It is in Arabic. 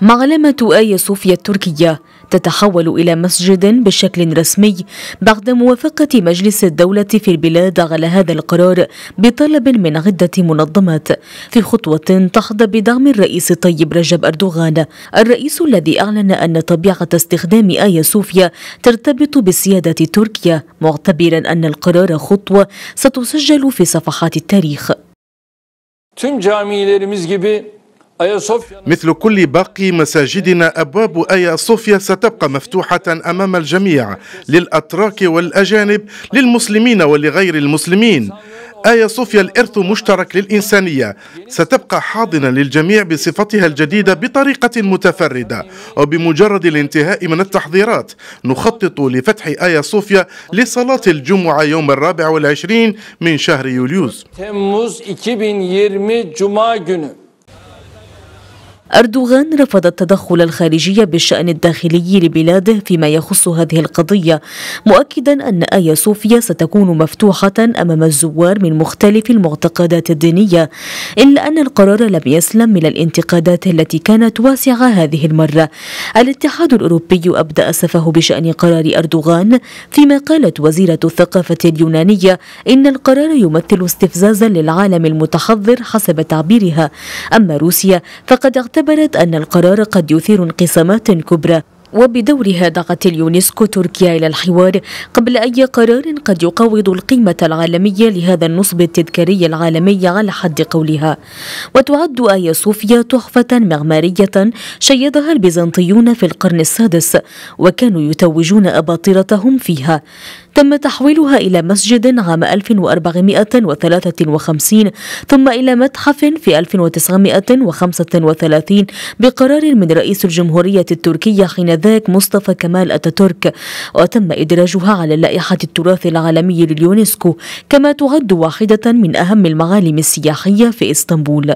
معلمة آية صوفيا التركية تتحول إلى مسجد بشكل رسمي بعد موافقة مجلس الدولة في البلاد على هذا القرار بطلب من عدة منظمات في خطوة تحظى بدعم الرئيس طيب رجب أردوغان الرئيس الذي أعلن أن طبيعة استخدام آية صوفيا ترتبط بسيادة تركيا معتبرا أن القرار خطوة ستسجل في صفحات التاريخ. gibi مثل كل باقي مساجدنا أبواب آيا صوفيا ستبقى مفتوحة أمام الجميع للأتراك والأجانب للمسلمين ولغير المسلمين آيا صوفيا الإرث مشترك للإنسانية ستبقى حاضنا للجميع بصفتها الجديدة بطريقة متفردة وبمجرد الانتهاء من التحضيرات نخطط لفتح آيا صوفيا لصلاة الجمعة يوم الرابع والعشرين من شهر يوليوز أردوغان رفض التدخل الخارجي بالشأن الداخلي لبلاده فيما يخص هذه القضية مؤكدا أن آيا صوفيا ستكون مفتوحة أمام الزوار من مختلف المعتقدات الدينية إلا أن القرار لم يسلم من الانتقادات التي كانت واسعة هذه المرة الاتحاد الأوروبي أبدأ أسفه بشأن قرار أردوغان فيما قالت وزيرة الثقافة اليونانية إن القرار يمثل استفزازا للعالم المتحضر حسب تعبيرها أما روسيا فقد اعتبرت اعتبرت أن القرار قد يثير انقسامات كبرى وبدورها دعت اليونسكو تركيا إلى الحوار قبل أي قرار قد يقوض القيمة العالمية لهذا النصب التذكاري العالمي على حد قولها وتعد آيا صوفيا تحفة معمارية شيدها البيزنطيون في القرن السادس وكانوا يتوجون أباطرتهم فيها تم تحويلها إلى مسجد عام 1453 ثم إلى متحف في 1935 بقرار من رئيس الجمهورية التركية حين آنذاك مصطفى كمال أتاتورك وتم إدراجها على لائحة التراث العالمي لليونسكو كما تعد واحدة من أهم المعالم السياحية في إسطنبول